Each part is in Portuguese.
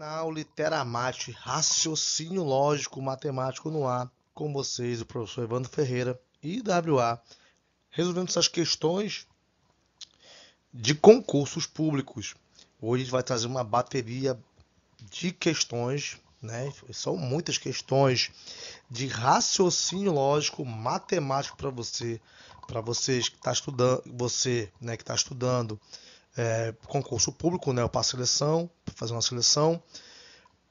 canal Literamate, raciocínio lógico matemático no ar, com vocês o professor Evandro Ferreira, e WA resolvendo essas questões de concursos públicos. Hoje a gente vai trazer uma bateria de questões, né? São muitas questões de raciocínio lógico matemático para você, para vocês que está estudando, você, né, que está estudando é, concurso público, né? Eu passo seleção, fazer uma seleção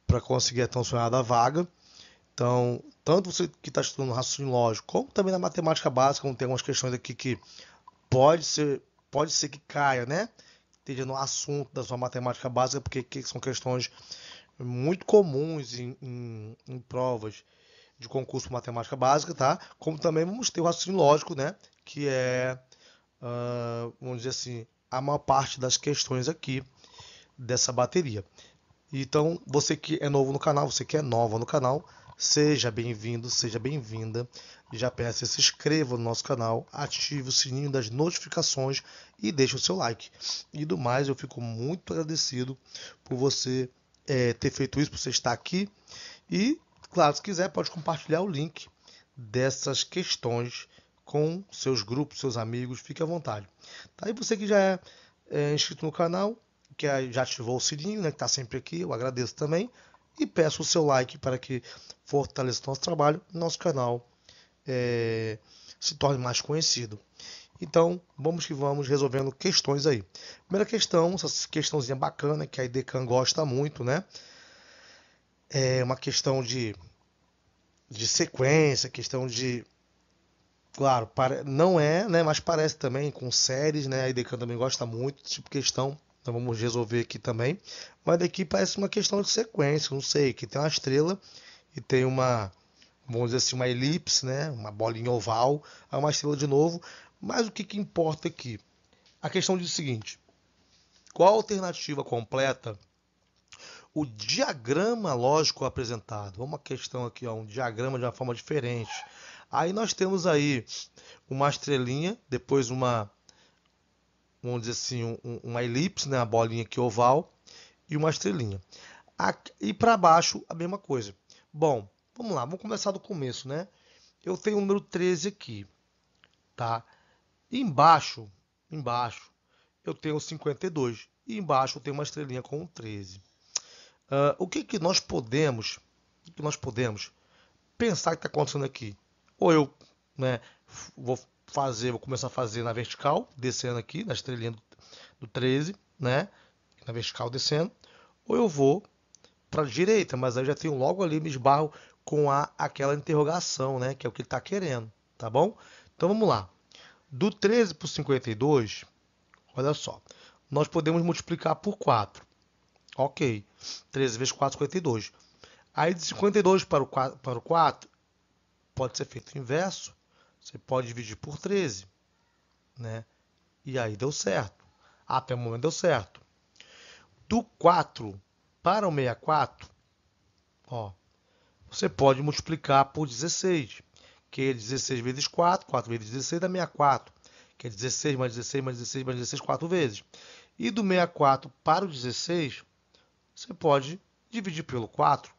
para conseguir a tão sonhada vaga. Então, tanto você que está estudando raciocínio lógico, como também na matemática básica, vão tem algumas questões aqui que pode ser, pode ser que caia, né? Esteja no assunto da sua matemática básica, porque que são questões muito comuns em, em, em provas de concurso matemática básica, tá? Como também vamos ter o raciocínio lógico, né? Que é, uh, vamos dizer assim, a maior parte das questões aqui dessa bateria. Então, você que é novo no canal, você que é nova no canal, seja bem-vindo, seja bem-vinda. Já peça se inscreva no nosso canal, ative o sininho das notificações e deixe o seu like. E do mais, eu fico muito agradecido por você é, ter feito isso, por você estar aqui. E, claro, se quiser, pode compartilhar o link dessas questões com seus grupos, seus amigos, fique à vontade. Tá? você que já é, é inscrito no canal, que já ativou o sininho, né, que está sempre aqui, eu agradeço também. E peço o seu like para que fortaleça o nosso trabalho, nosso canal é, se torne mais conhecido. Então, vamos que vamos resolvendo questões aí. Primeira questão, essa questãozinha bacana que a Idecan gosta muito, né? É uma questão de, de sequência, questão de claro, para, não é, né? Mas parece também com séries, né? A IDK também gosta muito, tipo questão. Então vamos resolver aqui também. Mas daqui parece uma questão de sequência, não sei, que tem uma estrela e tem uma, vamos dizer assim, uma elipse, né? Uma bolinha oval, é uma estrela de novo. Mas o que, que importa aqui? A questão diz o seguinte: qual a alternativa completa o diagrama lógico apresentado. Uma questão aqui, ó, um diagrama de uma forma diferente. Aí nós temos aí uma estrelinha, depois uma, vamos dizer assim, um, uma elipse, né? uma bolinha aqui oval e uma estrelinha. Aqui, e para baixo a mesma coisa. Bom, vamos lá, vamos começar do começo, né? Eu tenho o número 13 aqui, tá? E embaixo, embaixo, eu tenho 52 e embaixo eu tenho uma estrelinha com 13. Uh, ah, o que que nós podemos, que nós podemos pensar que está acontecendo aqui? Ou eu né, vou fazer, vou começar a fazer na vertical, descendo aqui, na estrelinha do, do 13, né? Na vertical descendo. Ou eu vou para a direita, mas aí eu já tenho logo ali, me esbarro com a, aquela interrogação, né? Que é o que ele está querendo, tá bom? Então vamos lá. Do 13 para o 52, olha só. Nós podemos multiplicar por 4. Ok. 13 vezes 4, 52. Aí de 52 para o 4, para o 4 pode ser feito inverso. Você pode dividir por 13. Né? E aí deu certo. Ah, até o momento deu certo. Do 4 para o 64, ó, você pode multiplicar por 16. Que é 16 vezes 4, 4 vezes 16 dá 64. Que é 16 mais 16 mais 16 mais 16, 4 vezes. E do 64 para o 16, você pode dividir pelo 4.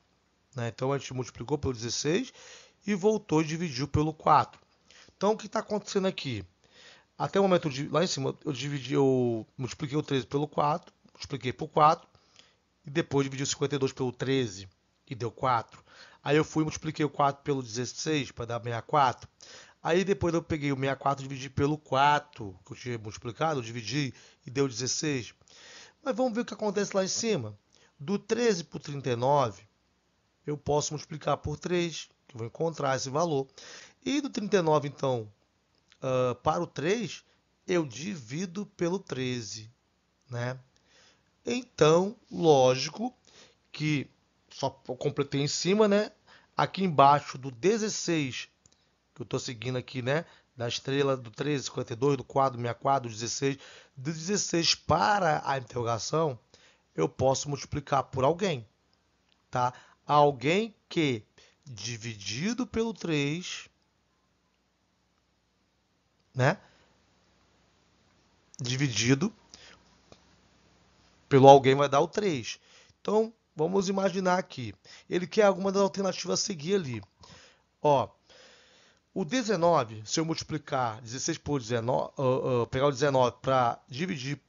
Né? Então a gente multiplicou pelo 16 e voltou e dividiu pelo 4. Então o que está acontecendo aqui? Até o momento de, lá em cima eu dividi, eu multipliquei o 13 pelo 4, multipliquei por 4 e depois dividi o 52 pelo 13 e deu 4. Aí eu fui e multipliquei o 4 pelo 16 para dar 64. Aí depois eu peguei o 64 e dividi pelo 4, que eu tinha multiplicado, eu dividi e deu 16. Mas vamos ver o que acontece lá em cima. Do 13 para o 39, eu posso multiplicar por 3 que vão encontrar esse valor. E do 39, então, uh, para o 3, eu divido pelo 13. Né? Então, lógico que só completei em cima, né? Aqui embaixo do 16, que eu estou seguindo aqui, né? Da estrela do 13, 52, do quadro, 64, do 16, do 16 para a interrogação, eu posso multiplicar por alguém, tá? Alguém que dividido pelo 3, né? Dividido pelo alguém vai dar o 3. Então, vamos imaginar aqui. Ele quer alguma das alternativas a seguir ali. Ó, o 19, se eu multiplicar 16 por 19, uh, uh, pegar o 19 para dividir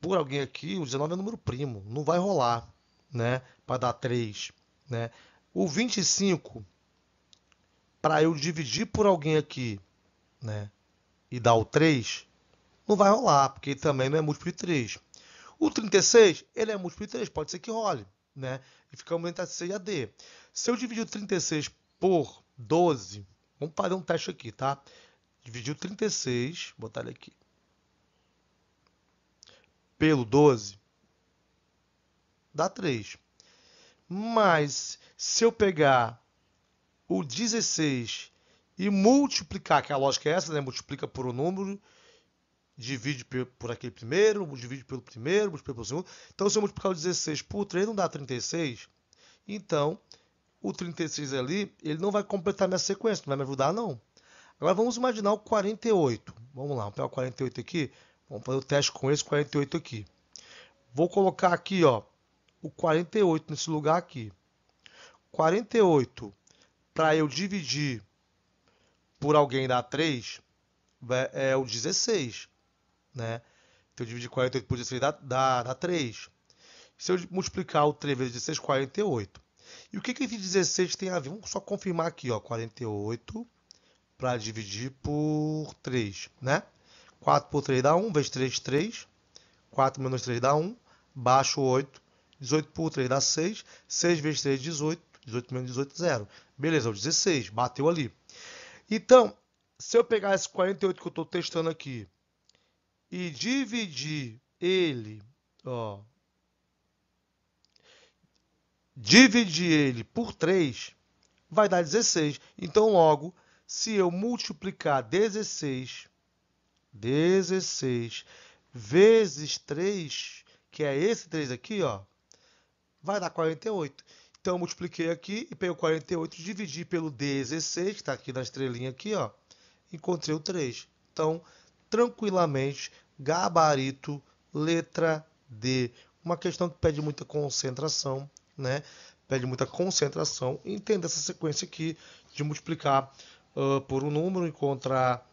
por alguém aqui, o 19 é número primo, não vai rolar, né? Para dar 3, né? O 25, para eu dividir por alguém aqui, né? E dar o 3, não vai rolar, porque também não é múltiplo de 3. O 36, ele é múltiplo de 3, pode ser que role, né? E ficamos entre a C e a D. Se eu dividir o 36 por 12, vamos fazer um teste aqui, tá? Dividir o 36, botar ele aqui, pelo 12, dá 3. Mas se eu pegar o 16 e multiplicar, que a lógica é essa, né? Multiplica por um número, divide por aquele primeiro, divide pelo primeiro, multiplica pelo segundo. Então, se eu multiplicar o 16 por 3, não dá 36. Então, o 36 ali, ele não vai completar minha sequência, não vai me ajudar, não. Agora, vamos imaginar o 48. Vamos lá, vamos pegar o 48 aqui. Vamos fazer o teste com esse 48 aqui. Vou colocar aqui, ó, o 48 nesse lugar aqui. 48 para eu dividir por alguém dá 3 é o 16, né? Então eu dividir 48 por 16 dá, dá, dá 3. Se eu multiplicar o 3 vezes 16, 48. E o que que esse 16 tem a ver? Vamos só confirmar aqui, ó, 48 para dividir por 3, né? 4 por 3 dá 1, vezes 3, 3. 4 menos 3 dá 1, baixo 8, 18 por 3 dá 6. 6 vezes 3, 18. 18 menos 18, 0. Beleza, é o 16. Bateu ali. Então, se eu pegar esse 48 que eu estou testando aqui e dividir ele, ó, dividir ele por 3, vai dar 16. Então, logo, se eu multiplicar 16, 16 vezes 3, que é esse 3 aqui, ó, vai dar 48. Então eu multipliquei aqui e peguei o 48, dividi pelo 16, que está aqui na estrelinha aqui, ó, encontrei o 3. Então, tranquilamente, gabarito, letra D. Uma questão que pede muita concentração, né? Pede muita concentração. Entenda essa sequência aqui de multiplicar uh, por um número, encontrar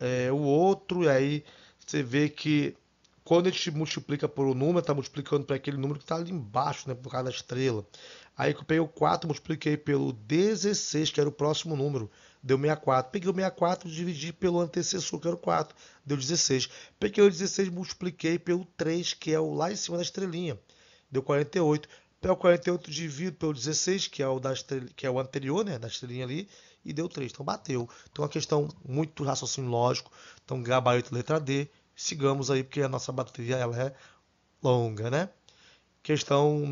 é, o outro, e aí você vê que quando a gente multiplica por um número, está multiplicando para aquele número que está ali embaixo, né, por causa da estrela. Aí eu peguei o 4, multipliquei pelo 16, que era o próximo número, deu 64. Peguei o 64, dividi pelo antecessor, que era o 4, deu 16. Peguei o 16, multipliquei pelo 3, que é o lá em cima da estrelinha, deu 48. o 48, divido pelo 16, que é o, da estrela, que é o anterior, né, da estrelinha ali, e deu 3. Então bateu. Então é uma questão muito raciocínio lógico. Então gabarito letra D, sigamos aí, porque a nossa bateria ela é longa, né? Questão